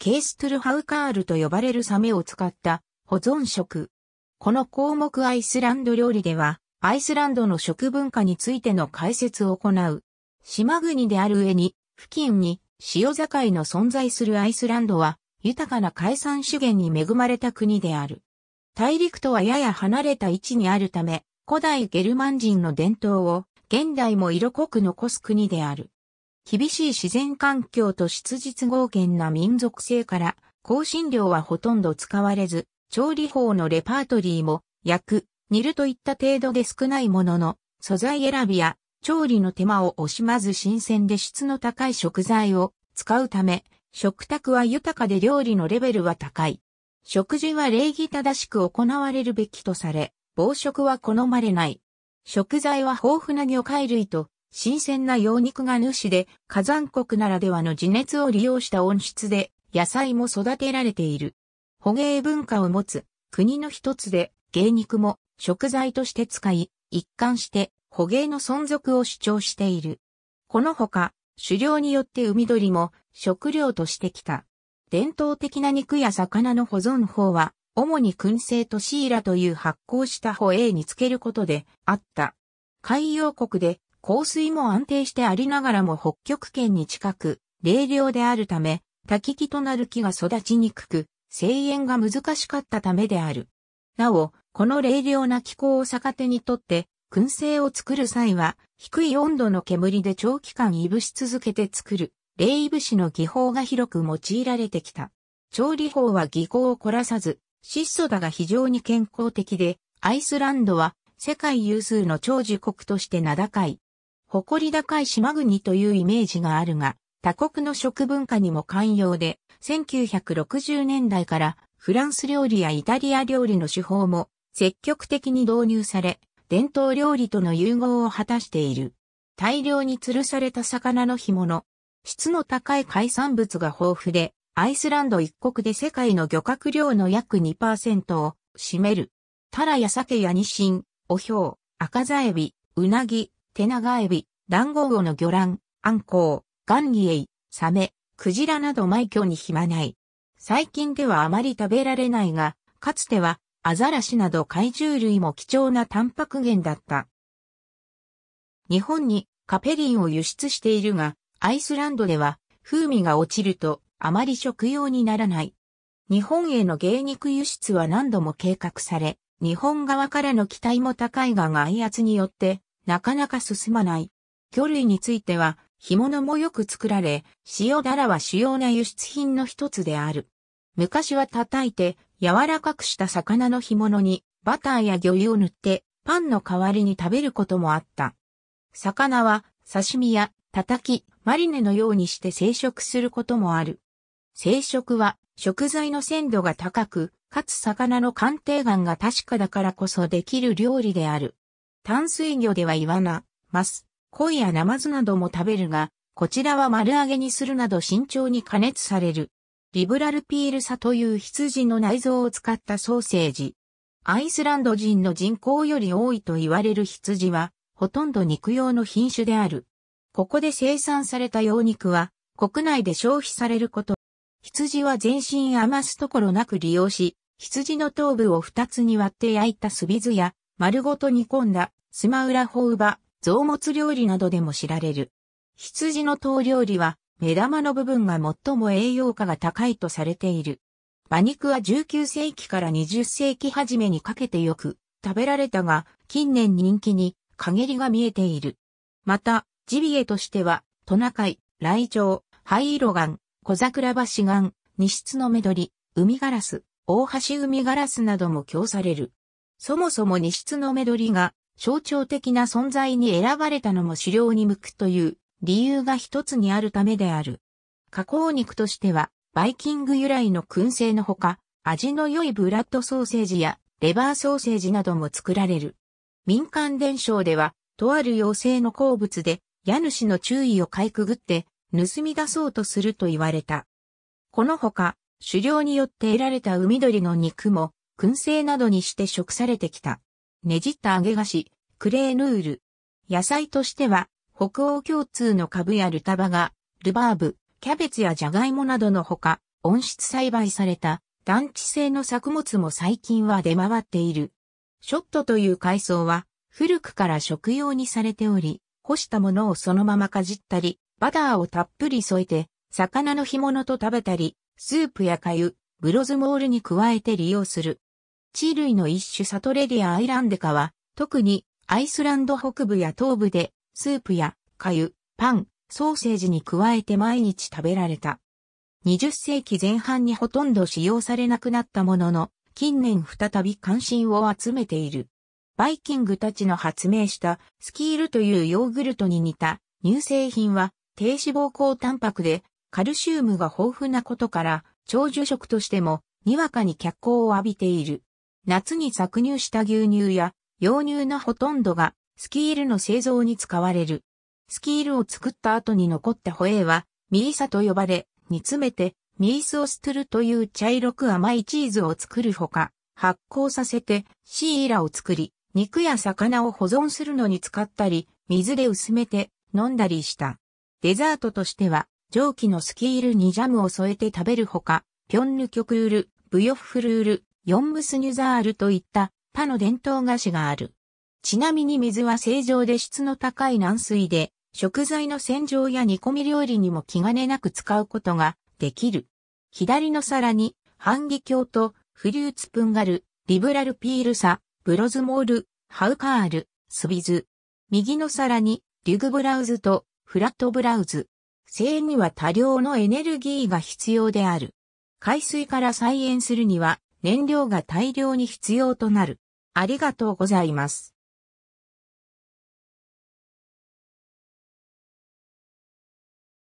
ケーストゥルハウカールと呼ばれるサメを使った保存食。この項目アイスランド料理では、アイスランドの食文化についての解説を行う。島国である上に、付近に塩境の存在するアイスランドは、豊かな海産資源に恵まれた国である。大陸とはやや離れた位置にあるため、古代ゲルマン人の伝統を現代も色濃く残す国である。厳しい自然環境と質実剛健な民族性から、香辛料はほとんど使われず、調理法のレパートリーも、焼く、煮るといった程度で少ないものの、素材選びや、調理の手間を惜しまず新鮮で質の高い食材を使うため、食卓は豊かで料理のレベルは高い。食事は礼儀正しく行われるべきとされ、暴食は好まれない。食材は豊富な魚介類と新鮮な羊肉が主で、火山国ならではの地熱を利用した温室で、野菜も育てられている。捕鯨文化を持つ、国の一つで、芸肉も食材として使い、一貫して捕鯨の存続を主張している。このほか、狩猟によって海鳥も食料としてきた。伝統的な肉や魚の保存法は、主に燻製とシイラという発酵した捕鯨につけることであった。海洋国で降水も安定してありながらも北極圏に近く、冷涼であるため、滝木となる木が育ちにくく、生煙が難しかったためである。なお、この冷涼な気候を逆手にとって、燻製を作る際は、低い温度の煙で長期間いぶし続けて作る、冷いぶしの技法が広く用いられてきた。調理法は技巧を凝らさず、質素だが非常に健康的で、アイスランドは世界有数の長寿国として名高い。誇り高い島国というイメージがあるが、他国の食文化にも寛容で、1960年代からフランス料理やイタリア料理の手法も積極的に導入され、伝統料理との融合を果たしている。大量に吊るされた魚の干物。質の高い海産物が豊富で、アイスランド一国で世界の漁獲量の約2%を占める。タラや鮭やニシン、オヒョウ、赤ザエビ、ウナギ、手長エビ、ダンゴウオの魚卵、アンコウ、ガンギエイ、サメ、クジラなど埋挙に暇ない。最近ではあまり食べられないが、かつてはアザラシなど怪獣類も貴重なタンパク源だった。日本にカペリンを輸出しているが、アイスランドでは風味が落ちるとあまり食用にならない。日本への芸肉輸出は何度も計画され、日本側からの期待も高いが外圧によってなかなか進まない。魚類については、干物もよく作られ、塩だらは主要な輸出品の一つである。昔は叩いて、柔らかくした魚の干物に、バターや魚油を塗って、パンの代わりに食べることもあった。魚は、刺身や、叩き、マリネのようにして生食することもある。生食は、食材の鮮度が高く、かつ魚の鑑定眼が確かだからこそできる料理である。淡水魚ではイワナ、マス、コイやナマズなども食べるが、こちらは丸揚げにするなど慎重に加熱される。リブラルピールサという羊の内臓を使ったソーセージ。アイスランド人の人口より多いと言われる羊は、ほとんど肉用の品種である。ここで生産された羊肉は、国内で消費されること。羊は全身余すところなく利用し、羊の頭部を二つに割って焼いたビズや、丸ごと煮込んだスマウラホウバ、臓物料理などでも知られる。羊の頭料理は、目玉の部分が最も栄養価が高いとされている。馬肉は19世紀から20世紀初めにかけてよく食べられたが、近年人気に陰りが見えている。また、ジビエとしては、トナカイ、ライチョウ、ハイイロガン、小桜橋シガン、二室のメドリ、海ガラス、大橋海ガラスなども供される。そもそも二室のメドリが象徴的な存在に選ばれたのも狩猟に向くという理由が一つにあるためである。加工肉としては、バイキング由来の燻製のほか、味の良いブラッドソーセージやレバーソーセージなども作られる。民間伝承では、とある妖精の好物で、家主の注意をかいくぐって、盗み出そうとすると言われた。このほか、狩猟によって得られた海鳥の肉も、燻製などにして食されてきた。ねじった揚げ菓子、クレーヌール。野菜としては、北欧共通の株やルタバが、ルバーブ、キャベツやジャガイモなどのほか、温室栽培された団地性の作物も最近は出回っている。ショットという海藻は、古くから食用にされており、干したものをそのままかじったり、バターをたっぷり添えて、魚の干物と食べたり、スープや粥、ブロズモールに加えて利用する。地類の一種サトレディア・アイランデカは、特にアイスランド北部や東部で、スープや、粥、ゆ、パン、ソーセージに加えて毎日食べられた。20世紀前半にほとんど使用されなくなったものの、近年再び関心を集めている。バイキングたちの発明したスキールというヨーグルトに似た乳製品は低脂肪高タンパクでカルシウムが豊富なことから長寿食としてもにわかに脚光を浴びている。夏に搾乳した牛乳や洋乳のほとんどがスキールの製造に使われる。スキールを作った後に残ったホエーはミーサと呼ばれ、煮詰めてミースをストゥルという茶色く甘いチーズを作るほか、発酵させてシーラを作り、肉や魚を保存するのに使ったり、水で薄めて飲んだりした。デザートとしては、蒸気のスキールにジャムを添えて食べるほか、ピョンヌキョクール、ブヨッフルール、ヨンムスニュザールといった他の伝統菓子がある。ちなみに水は正常で質の高い軟水で、食材の洗浄や煮込み料理にも気兼ねなく使うことができる。左の皿に、ハンギ鏡とフリューツプンガル、リブラルピールサ、ブロズモール、ハウカール、スビズ。右の皿に、リュグブラウズとフラットブラウズ。生には多量のエネルギーが必要である。海水から再現するには燃料が大量に必要となる。ありがとうございます。